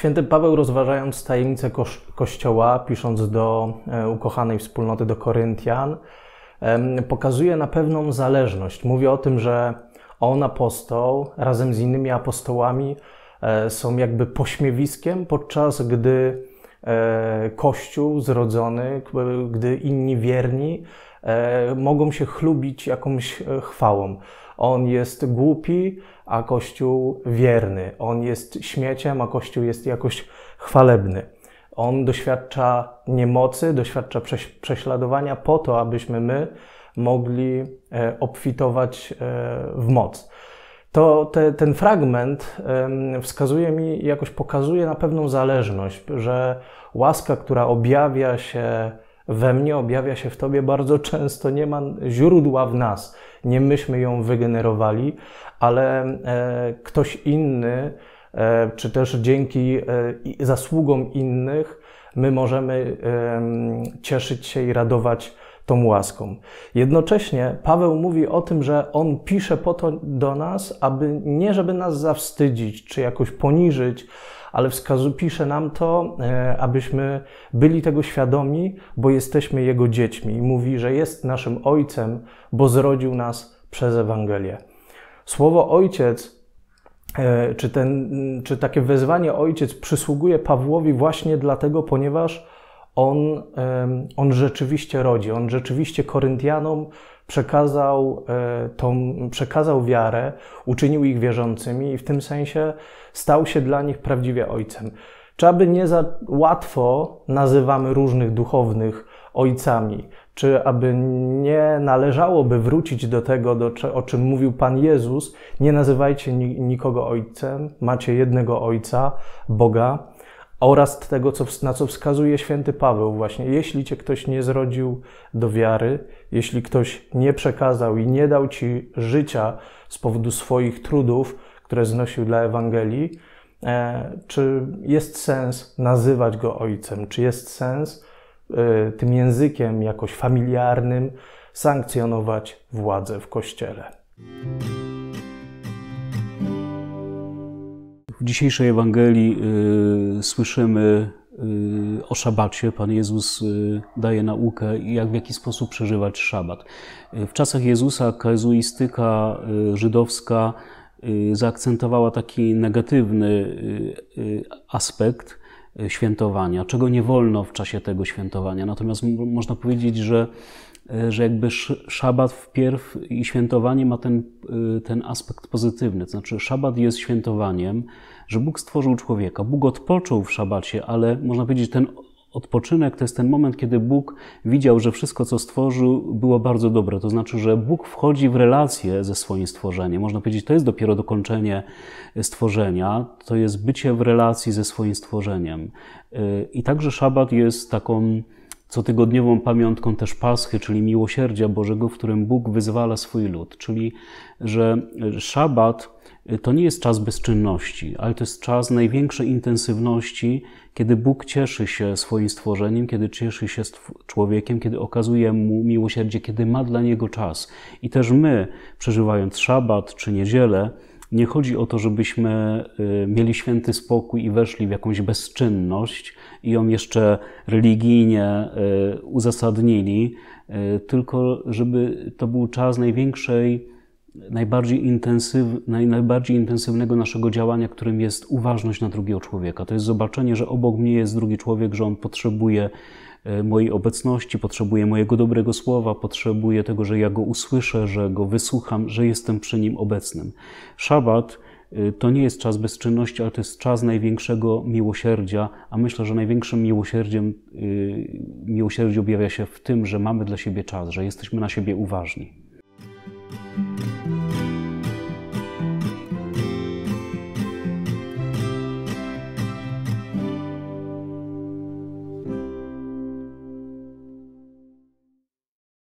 Święty Paweł, rozważając tajemnicę Kościoła, pisząc do e, ukochanej wspólnoty, do Koryntian, pokazuje na pewną zależność. Mówi o tym, że on, apostoł, razem z innymi apostołami, e, są jakby pośmiewiskiem, podczas gdy e, Kościół zrodzony, gdy inni wierni mogą się chlubić jakąś chwałą. On jest głupi, a Kościół wierny. On jest śmieciem, a Kościół jest jakoś chwalebny. On doświadcza niemocy, doświadcza prześladowania po to, abyśmy my mogli e, obfitować e, w moc. To te, ten fragment wskazuje mi, jakoś pokazuje na pewną zależność, że łaska, która objawia się we mnie, objawia się w Tobie bardzo często, nie ma źródła w nas. Nie myśmy ją wygenerowali, ale e, ktoś inny, e, czy też dzięki e, zasługom innych, my możemy cieszyć się i radować tą łaską. Jednocześnie Paweł mówi o tym, że on pisze po to do nas, aby nie żeby nas zawstydzić czy jakoś poniżyć, ale wskazuje pisze nam to, e, abyśmy byli tego świadomi, bo jesteśmy Jego dziećmi. I mówi, że jest naszym Ojcem, bo zrodził nas przez Ewangelię. Słowo Ojciec, e, czy, ten, czy takie wezwanie Ojciec przysługuje Pawłowi właśnie dlatego, ponieważ on, on rzeczywiście rodzi, on rzeczywiście Koryntianom przekazał, e, tą, przekazał wiarę, uczynił ich wierzącymi i w tym sensie stał się dla nich prawdziwie ojcem. Czy aby nie za łatwo nazywamy różnych duchownych ojcami, czy aby nie należałoby wrócić do tego, do, o czym mówił Pan Jezus, nie nazywajcie nikogo ojcem, macie jednego ojca, Boga oraz tego, co, na co wskazuje święty Paweł właśnie. Jeśli cię ktoś nie zrodził do wiary, jeśli ktoś nie przekazał i nie dał ci życia z powodu swoich trudów, które znosił dla Ewangelii, e, czy jest sens nazywać go ojcem? Czy jest sens e, tym językiem jakoś familiarnym sankcjonować władzę w kościele? W dzisiejszej Ewangelii y, słyszymy y, o szabacie. Pan Jezus y, daje naukę, jak w jaki sposób przeżywać szabat. W czasach Jezusa kazuistyka żydowska zaakcentowała taki negatywny aspekt świętowania, czego nie wolno w czasie tego świętowania. Natomiast można powiedzieć, że E, że jakby szabat wpierw i świętowanie ma ten, e, ten aspekt pozytywny. To znaczy, szabat jest świętowaniem, że Bóg stworzył człowieka. Bóg odpoczął w szabacie, ale można powiedzieć, ten odpoczynek to jest ten moment, kiedy Bóg widział, że wszystko, co stworzył, było bardzo dobre. To znaczy, że Bóg wchodzi w relację ze swoim stworzeniem. Można powiedzieć, to jest dopiero dokończenie stworzenia, to jest bycie w relacji ze swoim stworzeniem. E, I także szabat jest taką cotygodniową pamiątką też Paschy, czyli miłosierdzia Bożego, w którym Bóg wyzwala swój lud. Czyli, że szabat y, to nie jest czas bezczynności, ale to jest czas największej intensywności, kiedy Bóg cieszy się swoim stworzeniem, kiedy cieszy się człowiekiem, kiedy okazuje mu miłosierdzie, kiedy ma dla niego czas. I też my, przeżywając szabat czy niedzielę, nie chodzi o to, żebyśmy y, mieli święty spokój i weszli w jakąś bezczynność i ją jeszcze religijnie y, uzasadnili, y, tylko żeby to był czas największej najbardziej, intensyw, naj, najbardziej intensywnego naszego działania, którym jest uważność na drugiego człowieka. To jest zobaczenie, że obok mnie jest drugi człowiek, że on potrzebuje e, mojej obecności, potrzebuje mojego dobrego słowa, potrzebuje tego, że ja go usłyszę, że go wysłucham, że jestem przy nim obecnym. Szabat e, to nie jest czas bezczynności, ale to jest czas największego miłosierdzia, a myślę, że największym miłosierdziem e, miłosierdzie objawia się w tym, że mamy dla siebie czas, że jesteśmy na siebie uważni.